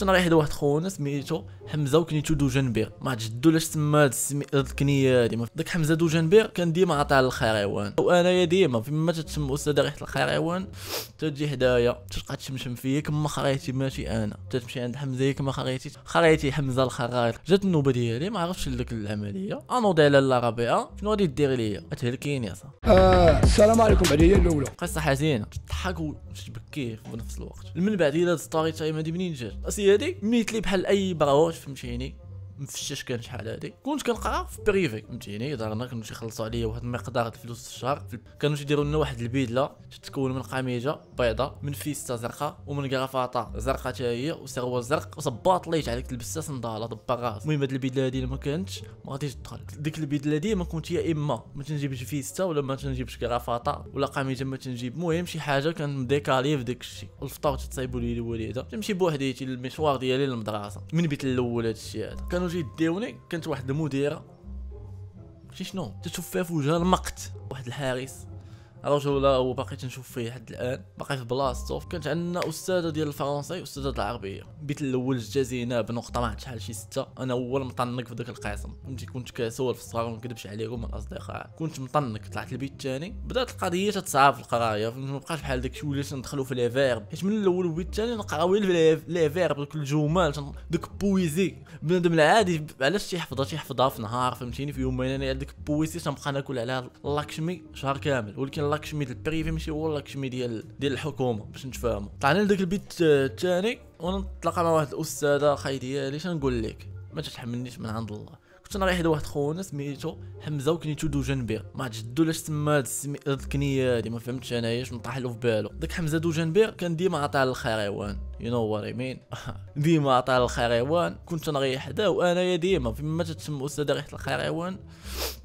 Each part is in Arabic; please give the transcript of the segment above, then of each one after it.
حتى انا رايح لواحد خونا سميتو حمزه وكنيتو دوجنبير ما جدو لاش تما هاد الكنيه هادي داك حمزه دوجنبير كان ديما عاطي على الخريوان وانايا ديما فيما تتشم استاذه ريحه الخريوان تجي حدايا تبقى تشمشم فيا كما خريتي ماشي انا تتمشي عند حمزه كما خريتي خريتي حمزه الخرايط جات النوبه ديالي ما عرفتش لك العمليه انوضي على لا ربيعه شنو غادي دير ليا تهلكيني صح آه السلام عليكم عليا الاولى قصه حزينه تضحك وتبكي في نفس الوقت من بعد الى ستوري تايم هادي منين جات ديالي ميت لي بحال اي براوش فهمتيني مفشاش كان شحال هادي كنت كنقرا في بريفي فهمتيني دارنا كانوا يخلصوا عليا واحد المقدار الفلوس في الشهر كانوا يديروا لنا واحد البيدله تتكون من قميجه بيضاء من فيستا زرقاء ومن كرافطه زرقاء حتى هي وسروال زرق وصباط ليت عليك لبسه صنداله ضبا الراس المهم هاد البيدله هادي ما كانتش ما غاديش تدخل ديك البيدله هادي ما كنت يا اما ما تنجيبش فيستا ولا ما تنجيبش كرافطه ولا قميجه ما تنجيب المهم شي حاجه كان ديكالي في داك الشيء والفطور تتصايبوا لي الوالده تمشي بوحديتي المشوار ديالي للمدرسه من بيت الاول هادشي هذا كانوا كانوا يديوني كانت واحد المديره شي شنو تشوف فيها في وجهها المقت واحد الحارس رجل وباقي تنشوف فيه حد الان باقي في بلاصتو كانت عندنا استاذه ديال الفرنسي واستاذه العربيه بيت الاول جازينا بنقطه ما شحال شي سته انا اول مطنق في ذاك القسم فهمتي كنت كسول في الصغار وما نكذبش عليكم الاصدقاء كنت مطنق طلعت البيت الثاني بدات القضيه تتصعب في القرايه فهمتي مابقاش بحال داك الشيء وليت ندخلو في لي فيرب حيت من الاول وبيت الثاني نقراو لي فيرب دوك الجمال دوك بويزي بنادم العادي علاش تيحفظها تيحفظها في نهار فهمتيني في يومين انا عندك بويزي تنبقى ناكل عليها لاكشمي شهر كامل ولكن لاكشمي ديال البريفي ماشي هو لاكشمي ديال ديال الحكومه باش نتفاهموا طلعنا لذاك البيت الثاني ونتلاقى مع واحد الاستاذه خاي ديالي شنقول لك ما تتحملنيش من عند الله كنت انا رايح لواحد خونا سميتو حمزه وكنيتو دوجنبير ما جدو لاش تما هاد السمي... الكنيه هادي ما فهمتش انايا شنو طاح له في بالو داك حمزه دوجنبير كان ديما عطاه للخيروان يو نو وات اي مين ديما عطاه الخريوان كنت نغي حداه وانايا ديما فيما تتسمى استاذ ريحه الخريوان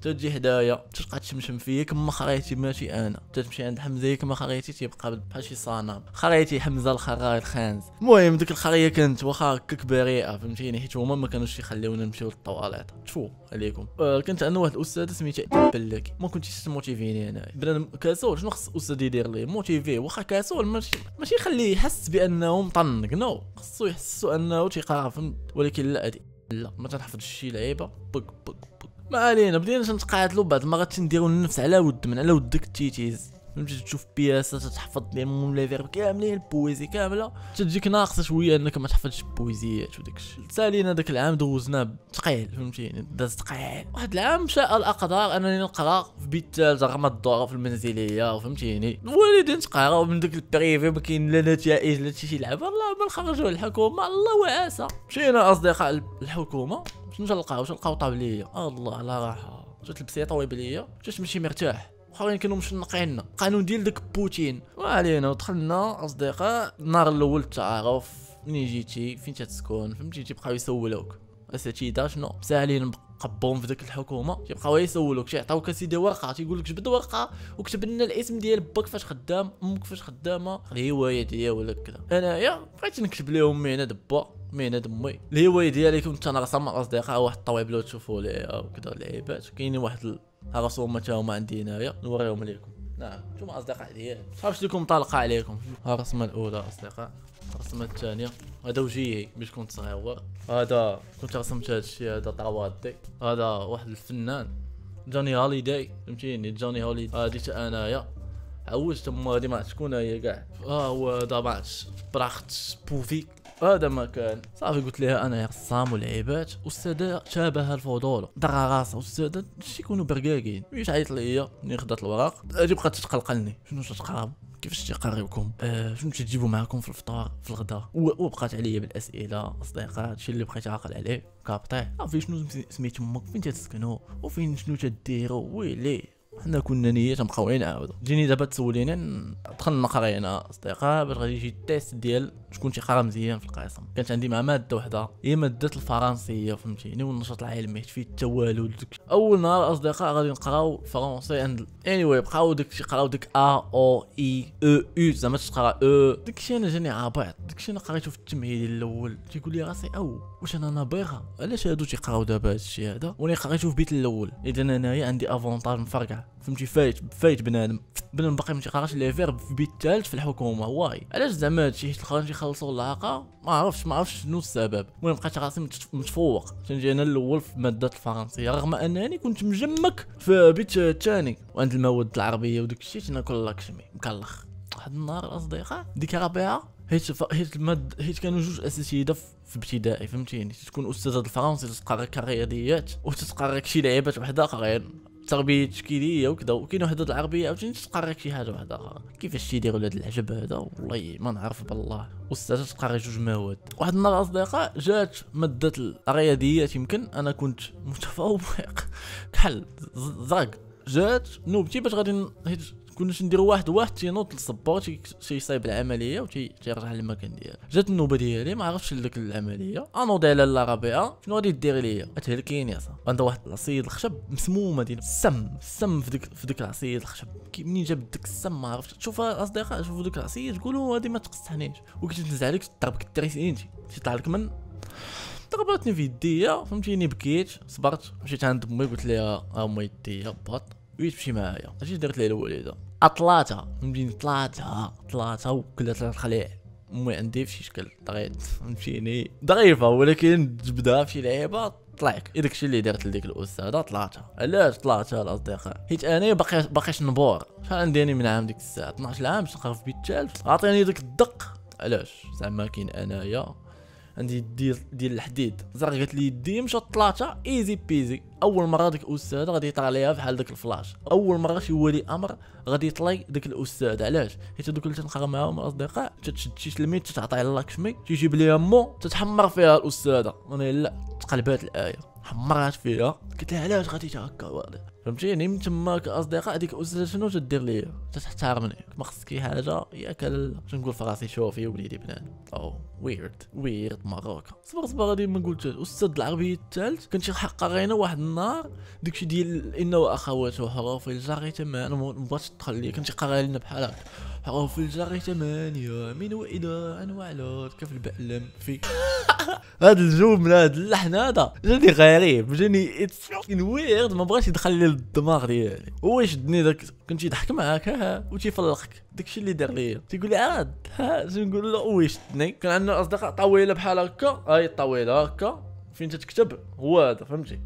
تجي حدايا تبقى تشمشم فيا كما خريتي ماشي انا تتمشي عند حمزه كما خريتي تيبقى بحال شي صنم خريتي حمزه الخراي الخانز المهم ديك الخريه كانت واخا هكاك بريئه فهمتيني حيت هما ما كانوش يخليونا نمشيو للطواليط تفو عليكم آه كنت عندنا واحد الاستاذ سميتها بلك ما كنتش موتيفيني انايا بنادم كاسول شنو خص الاستاذ يدير ليه موتيفي واخا كاسول ماشي ماشي يخليه يحس بانه ظنك نو خصو يحسو انه تيقرا فهمت ولكن لا هادي لا ما تنحفظ شي لعيبه بق بق بق ما علينا بدينا تنتقاتلو بعد ما نديرو النفس على ود من على ودك تيتيز فهمتي تشوف بياسة تتحفظ لهم لي فيرب كاملين البويزي كاملة تجيك ناقصة شوية انك ما تحفظش البويزيات وداكشي سالينا داك العام دوزناه ثقيل فهمتيني داز ثقيل واحد العام شاء الاقدار انني نقرا في بيت زعما الظروف المنزليه فهمتيني الوالدين تقراو من دوك البريفي ما كاين لا نتائج لا شي لعبه الله ما خرجوا الحكومه الله وعاسى مشينا اصدقاء الحكومه باش نلقاو باش نلقاو طابليه الله على راحه جات البسيطه ويبليه جات ماشي مرتاح اخرين كانوا نقينا قانون ديال داك بوتين وعلينا ودخلنا اصدقاء النهار الاول التعارف منين جيتي فين تتسكن فهمتي تيبقاو يسولوك بس هادشي دا شنو ساهلين قبهم في ديك الحكومه كيبقاو يسولوك شي عطاوك سيدي ورقه تيقول لك جبد ورقه وكتب لنا الاسم ديال باك فاش خدام امك فاش خدامه الهوايه ديالها ولا كذا انايا بغيت نكتب لهم مهنه دبا مهنه دمي الهوايه ديالي كنت تنرسم مع الاصدقاء واحد لو تشوفوا لي وكذا لعيبات كاينين واحد الرسومه تا هما عندي هنايا نوريهم لكم نعم انتم اصدقاء ديالي صافش لكم طالقه عليكم الرسمه الاولى اصدقاء الرسمه الثانيه هذا وجهي باش كنت صغير هذا كنت رسمت هذا الشيء هذا طواطي هذا واحد الفنان جوني هوليداي فهمتيني جوني هوليداي هادي تا انايا عوجت تما هادي ما شكون هي كاع اه هو دابا براخت بوفي هذا ما كان صافي قلت لها انا رسام ولعيبات والسادة شابه الفضول دغى راسها والسادة شي يكونوا برقاقين مش عيط ليا ملي خدات الوراق اجي بقات تقلقلني شنو تتقرب كيفاش تيقريبكم آه شنو تجيبوا معكم في الفطار في الغداء وبقات عليا بالاسئله اصدقاء هادشي اللي بقيت عاقل عليه كابطي عرفتي آه، شنو سميت امك فين تسكنوا وفين شنو تديروا ويلي حنا كنا نية تنبقاو غير نعاودو جيني دابا تسوليني دخلنا قرينا اصدقاء باش غادي يجي التيست ديال تكون شي قرا مزيان في القسم كانت عندي مع ماده وحده هي ماده الفرنسيه فهمتيني والنشاط العلمي حيت فيه التوالد اول نهار اصدقاء غادي نقراو فرونسي عند اني واي بقاو داكشي قراو داك ا او اي او او زعما تقرا او داك الشيء انا جاني عابط الشيء انا قريته في التمهيدي الاول تيقول لي راسي او واش انا نابغه علاش هادو تيقراو دابا هادشي هذا وانا قريته في بيت الاول اذا انايا عندي افونتاج مفرقع فهمتي فايت فايت بنادم بنادم باقي ما تيقراش لي فيرب في بيت الثالث في الحكومه واي علاش زعما هادشي حيت خلصوا اللعقه ما عرفتش ما عرفتش شنو السبب المهم بقيت راسي متفوق تنجي انا الاول في ماده الفرنسيه رغم انني كنت مجمك في بيت الثاني وعند المواد العربيه وداك الشيء تناكل لاكشمي مكلخ واحد النهار الاصدقاء ديك ربيعه حيت ف... حيت المد... حيت كانوا جوج اساتذه في ابتدائي فهمتيني تكون استاذه الفرنسي تتقرا كرياضيات وتتقرا شي لعيبات وحده اخرين التربيه التشكيليه وكذا وكاين واحد العربيه عاوتاني تقرا شي حاجه واحده اخرى كيفاش تيديروا هذا العجب هذا والله ما نعرف بالله واستاذ تقرا جوج مواد واحد النهار اصدقاء جات ماده الرياضيات يمكن انا كنت متفوق كحل زرق جات نوبتي باش غادي كناش نديرو واحد واحد تينوط للصبور تيصايب العمليه وتيرجع للمكان ديالو جات النوبه ديالي ما عرفتش لديك العمليه انوض على لا ربيعه شنو غادي ديري ليا تهلكيني صاحبي عندها واحد العصيد الخشب مسمومه ديال السم السم في ديك في ديك العصيد الخشب منين جاب ديك السم ما عرفتش شوف الاصدقاء شوفوا ديك العصيد تقولوا هذه ما تقصحنيش وكنت نزع عليك تضربك التريسين تيطلع لك من ضربتني في يديا فهمتيني بكيت صبرت مشيت عند امي قلت لها امي يديا بط وهي تمشي معايا اش درت لها الوالده اطلاتها فهمتيني ثلاثة طلاتها وكلها الخليع مي عندي في شكل طريت فهمتيني ضعيفة ولكن جبدها في لعيبة طلعك داك الشيء اللي درت لديك الاستاذه طلعتها علاش طلعتها الاصدقاء حيت انا باقي باقيش نبور شحال عندي انا من عام ديك الساعه 12 عام تلقى في بيت الثالث عطيني داك الدق علاش زعما كاين انايا عندي يدي ديال الحديد زرقت لي يدي مشات ثلاثه ايزي بيزي اول مره داك الاستاذ غادي يطلع ليها بحال داك الفلاش اول مره شي ولي امر غادي يطلي داك الاستاذ علاش حيت دوك اللي تنقرا معاهم الاصدقاء تتشد شي تتعطي على لاكشمي تيجيب ليها مو تتحمر فيها الاستاذه انا لا تقلبات الايه حمرات فيها قلت لها علاش غادي هكا واضح فهمتيني يعني من تما كاصدقاء هذيك الاستاذه شنو تدير ليا تحتارمني ما خصك شي حاجه ياك لا تنقول في راسي شوفي وليدي بنان او ويرد ويرد ماروكا صبر صبر غادي ما قلت الاستاذ العربيه الثالث كان شي حقا غينا واحد النهار داكشي ديال انه واخواته حروف الجاري ما بغاتش تدخل ليا كان تيقرا لنا بحال هكا حروف الجاري ثمانية من واذا انا وعلوت كيف البعلم في هاد الجملة من هاد اللحن هذا جاني غريب جاني اتس ويرد ما بغاش يدخل لي الدماغ ديالي هو شدني داك كنت يضحك معاك ها وتيفلقك داكشي اللي دار ليا تيقول لي عاد ها نقول له وي شدني كان عندنا اصدقاء طويله بحال هكا هاي الطويله هكا فين تتكتب هو هذا فهمتي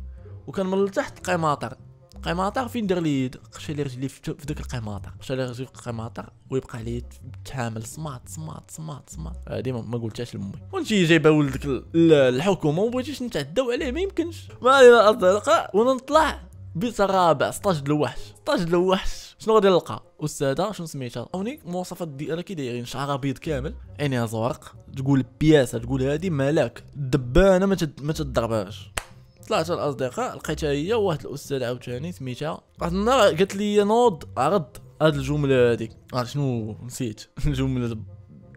وكان من لتحت القيماطر القيماطر فين دار لي يد قشى لي رجلي في داك القيماطر قشى لي رجلي في القيماطر ويبقى لي تحامل سماط سماط سماط سماط هادي ما قلتهاش لامي كنت جايبه ولدك الحكومه وما بغيتيش نتعداو عليه ما يمكنش ما علينا اصدقاء ونطلع بصرابه 16 الوحش 16 الوحش شنو غادي نلقى استاذه شنو سميتها اوني مواصفات ديالها كي دايرين شعرها بيض كامل عينيها زرق تقول بياسه تقول هادي ملاك دبانه ما ما تضربهاش طلعت الاصدقاء لقيتها هي وواحد الاستاذ عاوتاني سميتها واحد النهار قالت لي نوض عرض هاد الجمله هادي شنو نسيت الجمله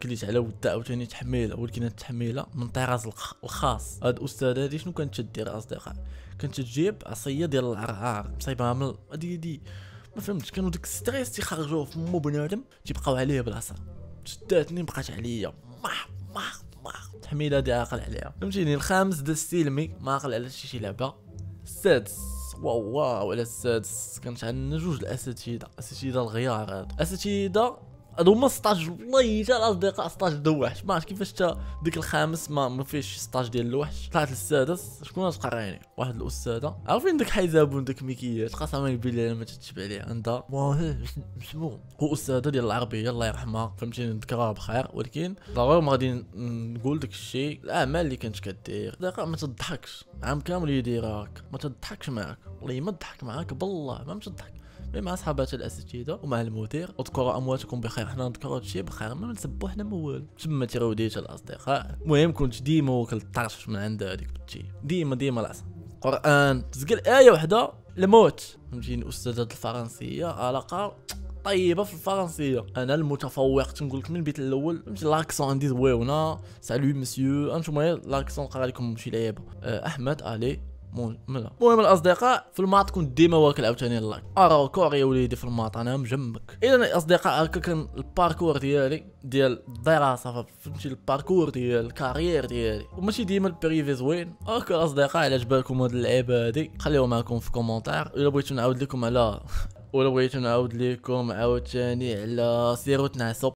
كليت على ود عاوتاني تحميله ولكن التحميله من طراز الخاص هاد الاستاذ هادي شنو كانت تدير اصدقاء كانت تجيب عصيه ديال العرعار مصايبها من هادي دي ما فهمتش كانوا ديك ستريس تيخرجوه في مو بنادم تيبقاو عليه بلاصه شداتني بقات عليا مح مح مح التحميله هادي عاقل عليها فهمتيني الخامس دا السلمي ما عاقل على شي لعبه السادس واو واو على السادس كانت عندنا جوج الاساتذه اساتذه الغيار هاد اساتذه هادو هما 16 والله حتى الاصدقاء 16 دو الوحش ما عرفت كيفاش حتى ديك الخامس ما, ما فيهش 16 ديال الوحش طلعت للسادس شكون غتقراني يعني؟ واحد الاستاذه عارفين ديك حيزابون ديك ميكيات قسما بالله ما تتشبع ليها انت واه مسمو هو استاذه ديال العربيه الله يرحمها فهمتيني نذكرها بخير ولكن ضروري ما غادي نقول داك الشيء الاعمال اللي كانت كدير دقيقه ما تضحكش عام كامل يديرك ما تضحكش معاك والله ما تضحك معاك بالله ما تضحك مع صحابات الاساتذه ومع المدير وتذكروا امواتكم بخير حنا نذكروا هادشي بخير ما نسبوا حنا ما والو تما تيروديت الاصدقاء المهم كنت ديما وكل الطرش من عند هذيك بنتي ديما ديما العصا قران تزقل ايه وحده الموت فهمتيني استاذه الفرنسيه علاقه طيبه في الفرنسيه انا المتفوق تنقول لك من البيت الاول فهمتي لاكسون عندي زويونه سالو مسيو انتم لاكسون قرا لكم شي لعيبه آه، احمد الي المهم الاصدقاء في الماط كنت ديما واكل عاوتاني اللاك ارا يا وليدي في الماط انا مجمك اذا الاصدقاء هكا كان الباركور ديالي ديال الدراسه فهمتي الباركور ديال الكارير ديالي وماشي ديما البريفي زوين هكا الاصدقاء على جبالكم هاد اللعيبه هادي خليوها معكم في كومونتير الا بغيتو نعاود لكم على ولا بغيتو نعاود لكم عاوتاني على سيرو تنعسو